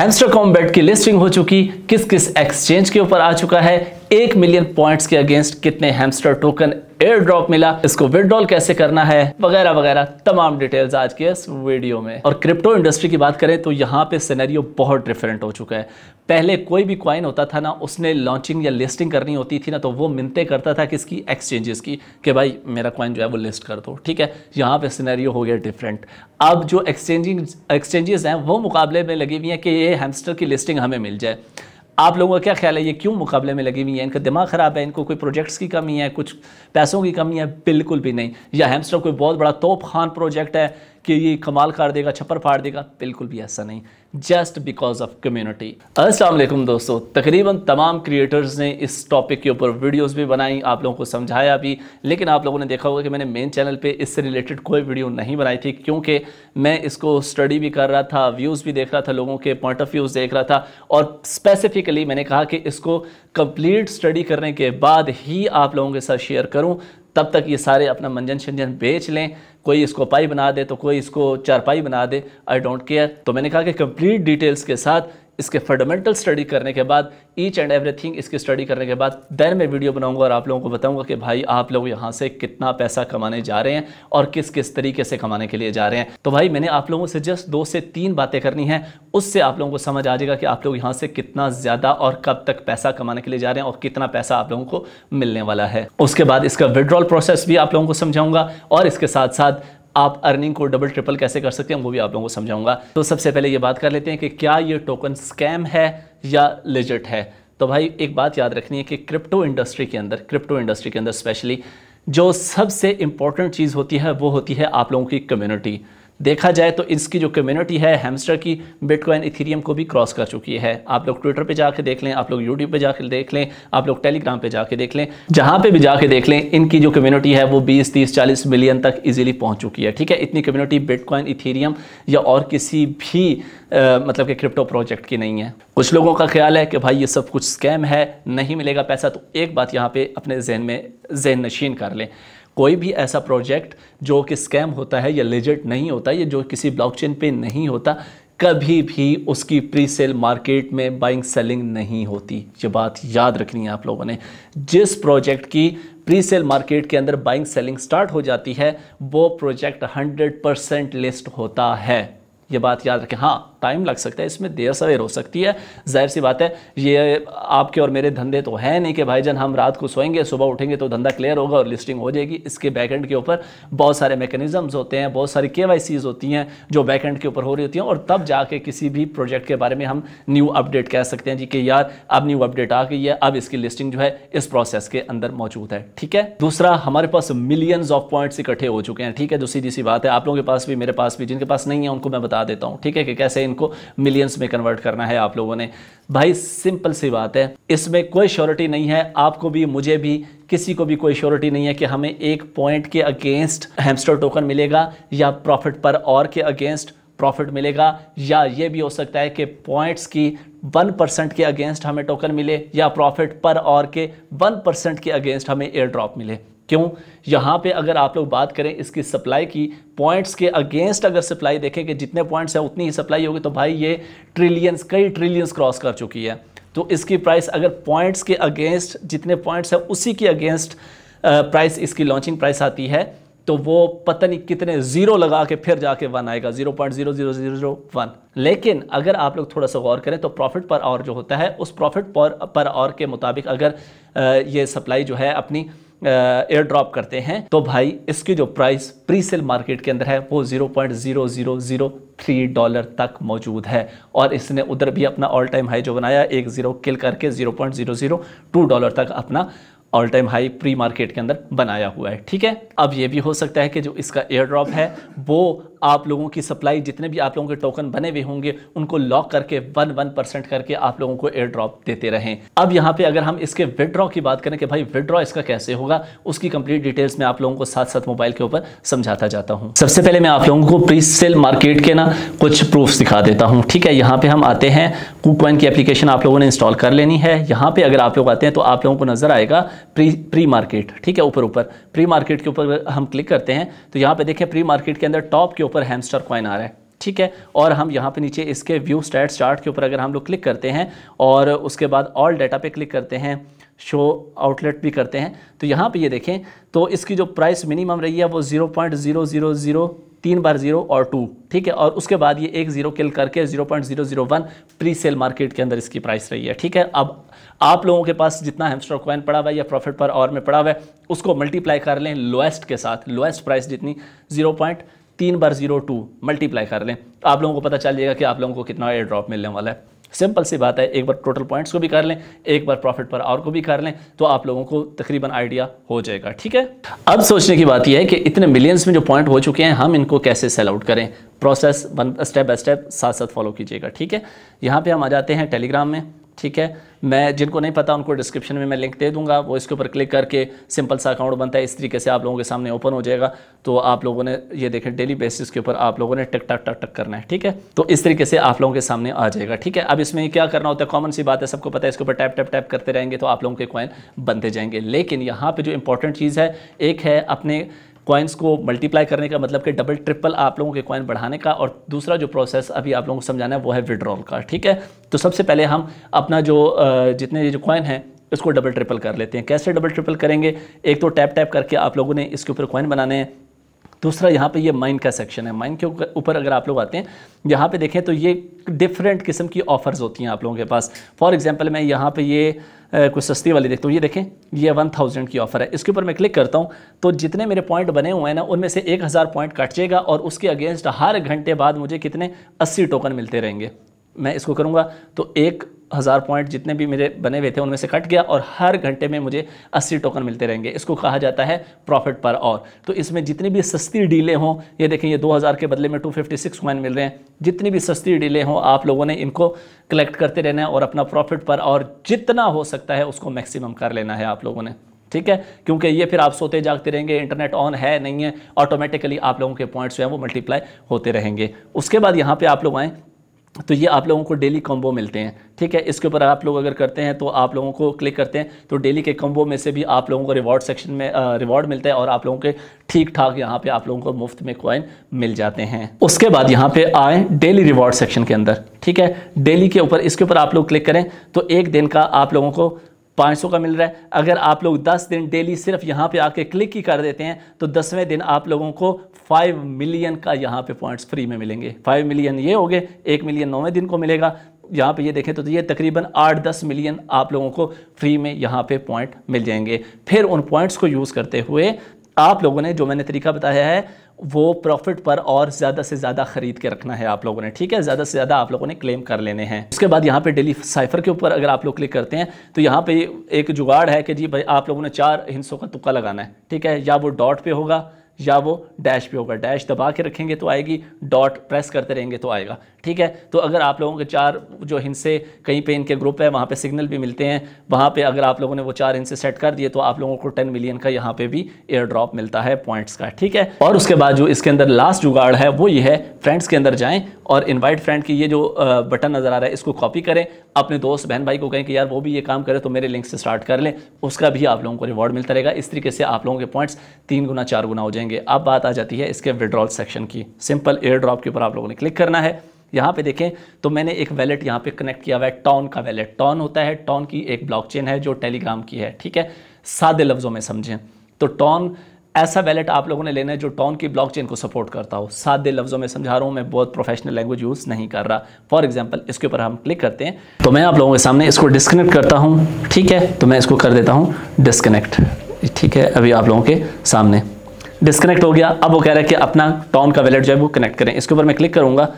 hamster combat की listing हो चुकी किस किस एक्सचेंज के ऊपर आ चुका है एक मिलियन पॉइंट्स के अगेंस्ट कितने हैमस्टर टोकन एयर ड्रॉप मिला इसको विदड्रॉल कैसे करना है वगैरह वगैरह तमाम डिटेल्स आज के इस वीडियो में और क्रिप्टो इंडस्ट्री की बात करें तो यहाँ पे सिनेरियो बहुत डिफरेंट हो चुका है पहले कोई भी क्वाइन होता था ना उसने लॉन्चिंग या लिस्टिंग करनी होती थी ना तो वो मिनते करता था किसकी एक्सचेंजेस की कि भाई मेरा क्वाइन जो है वो लिस्ट कर दो ठीक है यहाँ पे सिनेरियो हो गया डिफरेंट अब जो एक्सचेंजिंग एक्सचेंजेस हैं वो मुकाबले में लगी हुई हैं कि ये हैमस्टर की लिस्टिंग हमें मिल जाए आप लोगों का क्या ख्याल है ये क्यों मुकाबले में लगी हुई है इनका दिमाग ख़राब है इनको कोई प्रोजेक्ट्स की कमी है कुछ पैसों की कमी है बिल्कुल भी नहीं या हेमस्टर कोई बहुत बड़ा तोप खान प्रोजेक्ट है कि ये कमाल कर देगा छप्पर फाड़ देगा बिल्कुल भी ऐसा नहीं जस्ट बिकॉज ऑफ कम्युनिटी असलम दोस्तों तकरीबन तमाम क्रिएटर्स ने इस टॉपिक के ऊपर वीडियोज भी बनाई आप लोगों को समझाया भी लेकिन आप लोगों ने देखा होगा कि मैंने मेन चैनल पर इससे रिलेटेड कोई वीडियो नहीं बनाई थी क्योंकि मैं इसको स्टडी भी कर रहा था व्यूज़ भी देख रहा था लोगों के पॉइंट ऑफ व्यूज़ देख रहा था और स्पेसिफिकली मैंने कहा कि इसको कंप्लीट स्टडी करने के बाद ही आप लोगों के साथ शेयर करूं तब तक ये सारे अपना मंजन शंजन बेच लें कोई इसको पाई बना दे तो कोई इसको चारपाई बना दे आई डोंट केयर तो मैंने कहा कि कंप्लीट डिटेल्स के साथ इसके फंडामेंटल स्टडी करने के बाद ईच एंड एवरीथिंग इसकी स्टडी करने के बाद देन मैं वीडियो बनाऊंगा और आप लोगों को बताऊंगा कि भाई आप लोग यहाँ से कितना पैसा कमाने जा रहे हैं और किस किस तरीके से कमाने के लिए जा रहे हैं तो भाई मैंने आप लोगों से जस्ट दो से तीन बातें करनी है उससे आप लोगों को समझ आ जाएगा कि आप लोग यहाँ से कितना ज़्यादा और कब तक पैसा कमाने के लिए जा रहे हैं और कितना पैसा आप लोगों को मिलने वाला है उसके बाद इसका विड्रॉल प्रोसेस भी आप लोगों को समझाऊंगा और इसके साथ साथ आप अर्निंग को डबल ट्रिपल कैसे कर सकते हैं वो भी आप लोगों को समझाऊंगा तो सबसे पहले ये बात कर लेते हैं कि क्या ये टोकन स्कैम है या लिजिट है तो भाई एक बात याद रखनी है कि क्रिप्टो इंडस्ट्री के अंदर क्रिप्टो इंडस्ट्री के अंदर स्पेशली जो सबसे इंपॉर्टेंट चीज़ होती है वो होती है आप लोगों की कम्युनिटी देखा जाए तो इसकी जो कम्युनिटी है हेमस्टर की बिटकॉइन इथीरियम को भी क्रॉस कर चुकी है आप लोग ट्विटर पे जाके देख लें आप लोग यूट्यूब पे जाके देख लें आप लोग टेलीग्राम पे जाके देख लें जहाँ पे भी जाके देख लें इनकी जो कम्युनिटी है वो 20 30 40 मिलियन तक इजीली पहुँच चुकी है ठीक है इतनी कम्युनिटी बिटकॉइन इथीरियम या और किसी भी आ, मतलब कि क्रिप्टो प्रोजेक्ट की नहीं है कुछ लोगों का ख्याल है कि भाई ये सब कुछ स्कैम है नहीं मिलेगा पैसा तो एक बात यहाँ पर अपने जहन में जहन नशीन कर लें कोई भी ऐसा प्रोजेक्ट जो कि स्कैम होता है या लेजेट नहीं होता या जो किसी ब्लॉकचेन पे नहीं होता कभी भी उसकी प्री सेल मार्केट में बाइंग सेलिंग नहीं होती ये बात याद रखनी है आप लोगों ने जिस प्रोजेक्ट की प्री सेल मार्केट के अंदर बाइंग सेलिंग स्टार्ट हो जाती है वो प्रोजेक्ट 100 परसेंट लिस्ट होता है ये बात याद रखें हाँ टाइम लग सकता है इसमें देर सवेर हो सकती है जाहिर सी बात है ये आपके और मेरे धंधे तो है नहीं कि भाई भाईजान हम रात को सोएंगे सुबह उठेंगे तो धंधा क्लियर होगा और लिस्टिंग हो जाएगी इसके बैकेंड के ऊपर बहुत सारे मैकेनिज्म्स होते हैं बहुत सारी के होती हैं जो बैकेंड के ऊपर हो रही होती हैं और तब जाके किसी भी प्रोजेक्ट के बारे में हम न्यू अपडेट कह सकते हैं जी कि यार अब न्यू अपडेट आ गई है अब इसकी लिस्टिंग जो है इस प्रोसेस के अंदर मौजूद है ठीक है दूसरा हमारे पास मिलियंस ऑफ पॉइंट्स इकट्ठे हो चुके हैं ठीक है दूसरी सीधी बात है आप लोगों के पास भी मेरे पास भी जिनके पास नहीं है उनको मैं बता देता हूँ ठीक है कि कैसे इनको मिलियंस में कन्वर्ट करना है आप लोगों ने भाई सिंपल सी बात है इसमें कोई श्योरिटी नहीं है आपको भी मुझे भी किसी को भी कोई श्योरिटी नहीं है कि हमें एक पॉइंट के अगेंस्ट हेमस्टर टोकन मिलेगा या प्रॉफिट पर और के अगेंस्ट प्रॉफिट मिलेगा या ये भी हो सकता है कि पॉइंट्स की वन परसेंट के अगेंस्ट हमें टोकन मिले या प्रॉफिट पर और के वन परसेंट के अगेंस्ट हमें एयर ड्रॉप मिले क्यों यहाँ पे अगर आप लोग बात करें इसकी सप्लाई की पॉइंट्स के अगेंस्ट अगर सप्लाई देखें कि जितने पॉइंट्स हैं उतनी ही सप्लाई होगी तो भाई ये ट्रिलियंस कई ट्रिलियंस क्रॉस कर चुकी है तो इसकी प्राइस अगर पॉइंट्स के अगेंस्ट जितने पॉइंट्स हैं उसी के अगेंस्ट प्राइस इसकी लॉन्चिंग प्राइस आती है तो वो पता नहीं कितने ज़ीरो लगा के फिर जाके वन आएगा zero point zero zero zero one लेकिन अगर आप लोग थोड़ा सा गौर करें तो प्रॉफिट पर आवर जो होता है उस प्रॉफिट पर पर आवर के मुताबिक अगर ये सप्लाई जो है अपनी एयर ड्रॉप करते हैं तो भाई इसकी जो प्राइस प्री सेल मार्केट के अंदर है वो zero point zero zero zero three dollar तक मौजूद है और इसने उधर भी अपना ऑल टाइम हाई जो बनाया एक जीरो किल करके zero point zero zero two dollar तक अपना all time high pre market के अंदर बनाया हुआ है ठीक है अब ये भी हो सकता है कि जो इसका एयर ड्रॉप है वो आप लोगों की सप्लाई जितने भी आप लोगों के टोकन बने हुए होंगे उनको लॉक करके वन वन परसेंट करके आप लोगों को एयर ड्रॉप देते रहें अब यहाँ पे अगर हम इसके विदड्रॉ की बात करें कि भाई विदड्रॉ इसका कैसे होगा उसकी कंप्लीट डिटेल्स में आप लोगों को साथ साथ मोबाइल के ऊपर समझाता जाता हूँ सबसे पहले मैं आप लोगों को प्री सेल मार्केट के ना कुछ प्रूफ दिखा देता हूँ ठीक है यहाँ पे हम आते हैं कुकवाइन की एप्लीकेशन आप लोगों ने इंस्टॉल कर लेनी है यहाँ पे अगर आप लोग आते हैं तो आप लोगों को नजर आएगा प्री प्री मार्केट ठीक है ऊपर ऊपर प्री मार्केट के ऊपर हम क्लिक करते हैं तो यहाँ पे देखें प्री मार्केट के अंदर टॉप के ऊपर हैमस्टर कॉइन आ रहा है ठीक है और हम यहाँ पे नीचे इसके व्यू स्टैट्स चार्ट के ऊपर अगर हम लोग क्लिक करते हैं और उसके बाद ऑल डाटा पे क्लिक करते हैं शो आउटलेट भी करते हैं तो यहाँ पे ये देखें तो इसकी जो प्राइस मिनिमम रही है वो zero point zero zero zero तीन बार जीरो और टू ठीक है और उसके बाद ये एक जीरो किल करके zero point zero zero one pre sale market के अंदर इसकी प्राइस रही है ठीक है अब आप लोगों के पास जितना हेमस्टर कॉइन पड़ा हुआ है या प्रॉफिट पर और में पड़ा हुआ है उसको मल्टीप्लाई कर लें लोएस्ट के साथ लोएस्ट प्राइस जितनी जीरो पॉइंट तीन बार जीरो टू मल्टीप्लाई कर लें आप लोगों को पता चल जाएगा कि आप लोगों को कितना एयर ड्रॉप मिलने वाला है सिंपल सी बात है एक बार टोटल पॉइंट्स को भी कर लें एक बार प्रॉफिट पर आवर को भी कर लें तो आप लोगों को तकरीबन आइडिया हो जाएगा ठीक है अब सोचने की बात यह है कि इतने मिलियंस में जो पॉइंट हो चुके हैं हम इनको कैसे सेल आउट करें प्रोसेस स्टेप बाय स्टेप साथ साथ फॉलो कीजिएगा ठीक है यहाँ पर हम आ जाते हैं टेलीग्राम में ठीक है मैं जिनको नहीं पता उनको डिस्क्रिप्शन में मैं लिंक दे दूंगा वो इसके ऊपर क्लिक करके सिंपल सा अकाउंट बनता है इस तरीके से आप लोगों के सामने ओपन हो जाएगा तो आप लोगों ने ये देखें डेली बेसिस के ऊपर आप लोगों ने टक टक टक टक करना है ठीक है तो इस तरीके से आप लोगों के सामने आ जाएगा ठीक है अब इसमें क्या करना होता है कॉमन सी बात है सबको पता है इसके ऊपर टैप टैप टैप करते रहेंगे तो आप लोगों के कॉइन बनते जाएंगे लेकिन यहाँ पर जो इंपॉर्टेंट चीज़ है एक है अपने कॉइन्स को मल्टीप्लाई करने का मतलब कि डबल ट्रिपल आप लोगों के कॉइन बढ़ाने का और दूसरा जो प्रोसेस अभी आप लोगों को समझाना है वो है विड्रॉल का ठीक है तो सबसे पहले हम अपना जो जितने जो कॉइन हैं इसको डबल ट्रिपल कर लेते हैं कैसे डबल ट्रिपल करेंगे एक तो टैप टैप करके आप लोगों ने इसके ऊपर कॉइन बनाने हैं दूसरा यहाँ पे ये माइन का सेक्शन है माइन के ऊपर अगर आप लोग आते हैं यहाँ पे देखें तो ये डिफरेंट किस्म की ऑफर्स होती हैं आप लोगों के पास फॉर एग्जांपल मैं यहाँ पे ये कुछ सस्ती वाली देखता हूँ ये देखें ये वन थाउजेंड की ऑफर है इसके ऊपर मैं क्लिक करता हूँ तो जितने मेरे पॉइंट बने हुए हैं ना उनमें से एक हज़ार पॉइंट कट जाएगा और उसके अगेंस्ट हर घंटे बाद मुझे कितने अस्सी टोकन मिलते रहेंगे मैं इसको करूँगा तो एक हज़ार पॉइंट जितने भी मेरे बने हुए थे उनमें से कट गया और हर घंटे में मुझे अस्सी टोकन मिलते रहेंगे इसको कहा जाता है प्रॉफिट पर और तो इसमें जितनी भी सस्ती डीलें हों ये देखें ये 2000 के बदले में 256 कॉइन मिल रहे हैं जितनी भी सस्ती डीलें हों आप लोगों ने इनको कलेक्ट करते रहना है और अपना प्रॉफिट पर और जितना हो सकता है उसको मैक्सिमम कर लेना है आप लोगों ने ठीक है क्योंकि ये फिर आप सोते जागते रहेंगे इंटरनेट ऑन है नहीं है ऑटोमेटिकली आप लोगों के पॉइंट्स जो हैं वो मल्टीप्लाई होते रहेंगे उसके बाद यहाँ पे आप लोग आएँ तो ये आप लोगों को डेली कॉम्बो मिलते हैं ठीक है इसके ऊपर आप लोग अगर करते हैं तो आप लोगों को क्लिक करते हैं तो डेली के कॉम्बो में से भी आप लोगों को रिवॉर्ड सेक्शन में रिवॉर्ड मिलता है और आप लोगों के ठीक ठाक यहाँ पे आप लोगों को मुफ्त में कॉइन मिल जाते हैं उसके बाद यहाँ पे आए डेली रिवॉर्ड सेक्शन के अंदर ठीक है डेली के ऊपर इसके ऊपर आप लोग क्लिक करें तो एक दिन का आप लोगों को 500 का मिल रहा है अगर आप लोग 10 दिन डेली सिर्फ यहाँ पे आके क्लिक ही कर देते हैं तो दसवें दिन आप लोगों को 5 मिलियन का यहाँ पे पॉइंट्स फ्री में मिलेंगे 5 मिलियन ये हो गए एक मिलियन नौवें दिन को मिलेगा यहाँ पे ये देखें तो, ये तकरीबन आठ दस मिलियन आप लोगों को फ्री में यहाँ पे पॉइंट मिल जाएंगे फिर उन पॉइंट्स को यूज़ करते हुए आप लोगों ने जो मैंने तरीका बताया है वो प्रॉफिट पर और ज़्यादा से ज़्यादा खरीद के रखना है आप लोगों ने ठीक है ज़्यादा से ज़्यादा आप लोगों ने क्लेम कर लेने हैं उसके बाद यहाँ पे डेली साइफर के ऊपर अगर आप लोग क्लिक करते हैं तो यहाँ पे एक जुगाड़ है कि जी भाई आप लोगों ने चार हिंसों का तुक्का लगाना है ठीक है या वो डॉट पे होगा या वो डैश पे होगा डैश दबा के रखेंगे तो आएगी डॉट प्रेस करते रहेंगे तो आएगा ठीक है तो अगर आप लोगों के चार जो हिंसे कहीं पे इनके ग्रुप है वहाँ पे सिग्नल भी मिलते हैं वहाँ पे अगर आप लोगों ने वो चार हिंसे सेट कर दिए तो आप लोगों को टेन मिलियन का यहाँ पे भी एयर ड्रॉप मिलता है पॉइंट्स का ठीक है और उसके बाद जो इसके अंदर लास्ट जुगाड़ है वो ये है फ्रेंड्स के अंदर जाएँ और इन्वाइट फ्रेंड की ये जो बटन नज़र आ रहा है इसको कॉपी करें अपने दोस्त बहन भाई को कहें कि यार वो भी ये काम करें तो मेरे लिंक से स्टार्ट कर लें उसका भी आप लोगों को रिवॉर्ड मिलता रहेगा इस तरीके से आप लोगों के पॉइंट्स तीन गुना चार गुना हो जाएंगे अब बात आ जाती है इसके विड्रॉल सेक्शन की सिंपल एयर ड्रॉप के ऊपर आप लोगों ने क्लिक करना है यहाँ पे देखें तो मैंने एक वैलेट यहाँ पे कनेक्ट किया हुआ है टॉन का वैलेट टॉन होता है टॉन की एक ब्लॉकचेन है जो टेलीग्राम की है ठीक है सादे लफ्ज़ों में समझें तो टॉन ऐसा वैलेट आप लोगों ने लेना है जो टॉन की ब्लॉकचेन को सपोर्ट करता हो सादे लफ्ज़ों में समझा रहा हूँ मैं बहुत प्रोफेशनल लैंग्वेज यूज़ नहीं कर रहा फॉर एग्जाम्पल इसके ऊपर हम क्लिक करते हैं तो मैं आप लोगों के सामने इसको डिस्कनेक्ट करता हूँ ठीक है तो मैं इसको कर देता हूँ डिस्कनेक्ट ठीक है अभी आप लोगों के सामने डिस्कनेक्ट हो गया अब वो कह रहा है कि अपना टॉन का वैलेट जो है वो कनेक्ट करें इसके ऊपर मैं क्लिक करूँगा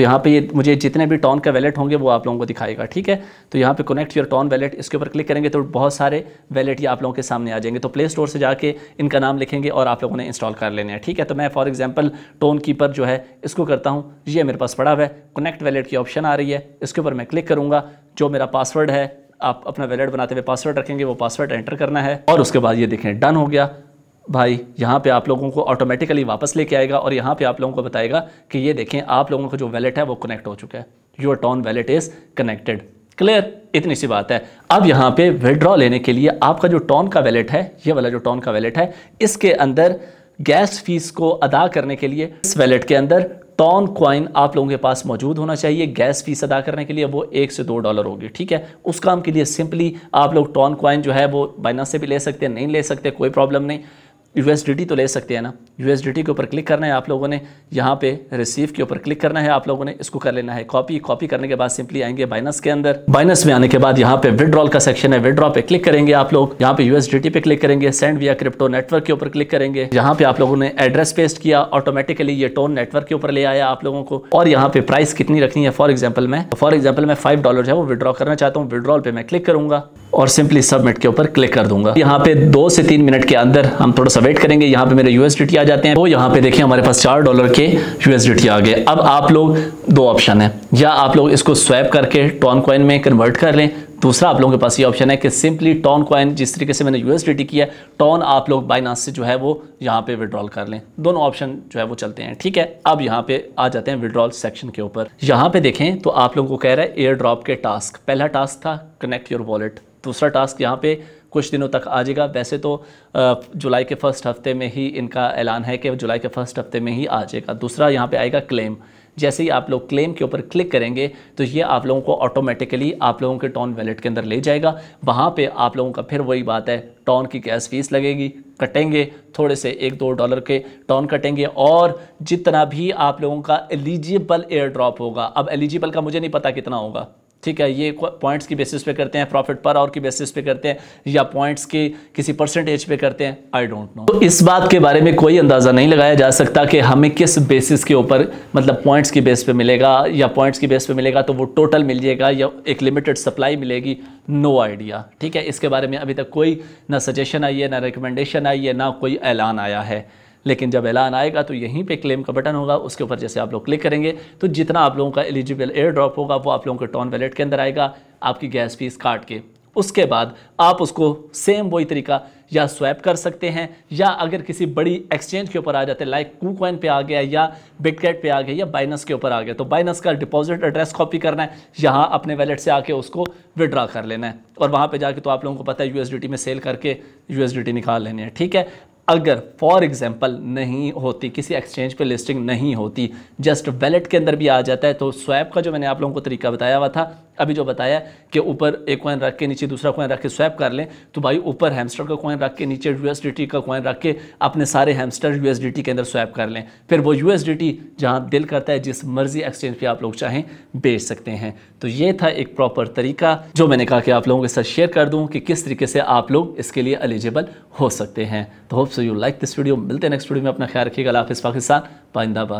तो यहाँ पे ये मुझे जितने भी टॉन का वैलेट होंगे वो आप लोगों को दिखाएगा ठीक है तो यहाँ पे कनेक्ट योर टॉन वैलेट इसके ऊपर क्लिक करेंगे तो बहुत सारे वैलेट ये आप लोगों के सामने आ जाएंगे तो प्ले स्टोर से जाके इनका नाम लिखेंगे और आप लोगों ने इंस्टॉल कर लेने हैं ठीक है तो मैं फॉर एग्जाम्पल टोन कीपर जो है इसको करता हूँ ये मेरे पास पड़ा हुआ है कनेक्ट वैलेट की ऑप्शन आ रही है इसके ऊपर मैं क्लिक करूँगा जो मेरा पासवर्ड है आप अपना वैलेट बनाते हुए पासवर्ड रखेंगे वो पासवर्ड एंटर करना है और उसके बाद ये देखें डन हो गया भाई यहाँ पे आप लोगों को ऑटोमेटिकली वापस लेके आएगा और यहाँ पे आप लोगों को बताएगा कि ये देखें आप लोगों का जो वैलेट है वो कनेक्ट हो चुका है your TON wallet is connected clear इतनी सी बात है अब यहाँ पे विड्रॉ लेने के लिए आपका जो टॉन का वैलेट है ये वाला जो टॉन का वैलेट है इसके अंदर गैस फीस को अदा करने के लिए इस वैलेट के अंदर टॉन क्वाइन आप लोगों के पास मौजूद होना चाहिए गैस फीस अदा करने के लिए वो एक से दो डॉलर होगी ठीक है उस काम के लिए सिंपली आप लोग टॉन क्वाइन जो है वो बाइना से भी ले सकते हैं नहीं ले सकते कोई प्रॉब्लम नहीं यूएसडीटी तो ले सकते हैं ना यूएसडीटी के ऊपर क्लिक करना है आप लोगों ने यहाँ पे रिसीव के ऊपर क्लिक करना है आप लोगों ने इसको कर लेना है कॉपी कॉपी करने के बाद सिंपली आएंगे बाइनस के अंदर बाइनस में आने के बाद यहाँ पे विड्रॉल का सेक्शन है विड्रॉ पे क्लिक करेंगे आप लोग यहाँ पे यूएसडीटी पे क्लिक करेंगे सेंड विया क्रिप्टो नेटवर्क के ऊपर क्लिक करेंगे यहाँ पे आप लोगों ने एड्रेस पेस्ट किया ऑटोमेटिकली ये टोन नेटवर्क के ऊपर ले आया आप लोगों को और यहाँ पे प्राइस कितनी रखनी है फॉर एग्जाम्पल मैं फॉर एग्जाम्पल मैं फाइव डॉलर है वो विड्रॉ करना चाहता हूँ विड्रॉल पे मैं क्लिक करूंगा और सिंपली सबमिट के ऊपर क्लिक कर दूंगा यहाँ पे दो से तीन मिनट के अंदर हम थोड़ा सा वेट करेंगे यहाँ पे मेरे यूएसडीटी आ जाते हैं वो तो यहाँ पे देखिए हमारे पास चार डॉलर के यूएसडीटी आ गए अब आप लोग दो ऑप्शन है या आप लोग इसको स्वैप करके टॉन कॉइन में कन्वर्ट कर लें दूसरा आप लोगों के पास ये ऑप्शन है कि सिंपली टॉन कॉइन जिस तरीके से मैंने यूएसडीटी किया टॉन आप लोग बाइनास से जो है वो यहाँ पे विड्रॉल कर लें दोनों ऑप्शन जो है वो चलते हैं ठीक है अब यहाँ पे आ जाते हैं विड्रॉल सेक्शन के ऊपर यहाँ पे देखें तो आप लोगों को कह रहा है एयर ड्रॉप के टास्क पहला टास्क था कनेक्ट योर वॉलेट दूसरा टास्क यहाँ पे कुछ दिनों तक आ जाएगा वैसे तो जुलाई के फर्स्ट हफ्ते में ही इनका ऐलान है कि जुलाई के फर्स्ट हफ्ते में ही आ जाएगा दूसरा यहाँ पे आएगा क्लेम जैसे ही आप लोग क्लेम के ऊपर क्लिक करेंगे तो ये आप लोगों को ऑटोमेटिकली आप लोगों के टॉन वैलेट के अंदर ले जाएगा वहाँ पे आप लोगों का फिर वही बात है टॉन की गैस फीस लगेगी कटेंगे थोड़े से एक दो डॉलर के टॉन कटेंगे और जितना भी आप लोगों का एलिजिबल एयर ड्रॉप होगा अब एलिजिबल का मुझे नहीं पता कितना होगा ठीक है ये पॉइंट्स की बेसिस पे करते हैं प्रॉफिट पर आवर की बेसिस पे करते हैं या पॉइंट्स के किसी परसेंटेज पे करते हैं आई डोंट नो तो इस बात के बारे में कोई अंदाज़ा नहीं लगाया जा सकता कि हमें किस बेसिस के ऊपर मतलब पॉइंट्स की बेस पे मिलेगा या पॉइंट्स की बेस पे मिलेगा तो वो टोटल मिल जाएगा या एक लिमिटेड सप्लाई मिलेगी नो आइडिया ठीक है इसके बारे में अभी तक कोई ना सजेशन आई है ना रिकमेंडेशन आई है ना कोई ऐलान आया है लेकिन जब ऐलान आएगा तो यहीं पे क्लेम का बटन होगा उसके ऊपर जैसे आप लोग क्लिक करेंगे तो जितना आप लोगों का एलिजिबल एयर ड्रॉप होगा वो आप लोगों के टॉन वैलेट के अंदर आएगा आपकी गैस फीस काट के उसके बाद आप उसको सेम वही तरीका या स्वैप कर सकते हैं या अगर किसी बड़ी एक्सचेंज के ऊपर आ जाते हैं लाइक कू कॉइन पे आ गया या बिटकेट पे आ गया या बाइनस के ऊपर आ गया तो बाइनस का डिपॉजिट एड्रेस कॉपी करना है यहाँ अपने वैलेट से आके उसको विड्रा कर लेना है और वहाँ पे जाके तो आप लोगों को पता है यूएसडीटी में सेल करके यूएसडीटी निकाल लेने हैं ठीक है अगर फॉर एग्जांपल नहीं होती किसी एक्सचेंज पे लिस्टिंग नहीं होती जस्ट वैलेट के अंदर भी आ जाता है तो स्वैप का जो मैंने आप लोगों को तरीका बताया हुआ था अभी जो बताया कि ऊपर एक कॉइन रख के नीचे दूसरा कॉइन रख के स्वैप कर लें तो भाई ऊपर हैमस्टर का कॉइन रख के नीचे यूएसडीटी का कॉइन रख के अपने सारे हैमस्टर यूएसडीटी के अंदर स्वैप कर लें फिर वो यूएसडीटी जहां दिल करता है जिस मर्जी एक्सचेंज पे आप लोग चाहें बेच सकते हैं तो ये था एक प्रॉपर तरीका जो मैंने कहा कि आप लोगों के साथ शेयर कर दूँ कि किस तरीके से आप लोग इसके लिए एलिजिबल हो सकते हैं तो hope so you like this video मिलते हैं नेक्स्ट वीडियो में अपना ख्याल रखिएगा हाफिज़ पाकिस्तान पाइंदाबाद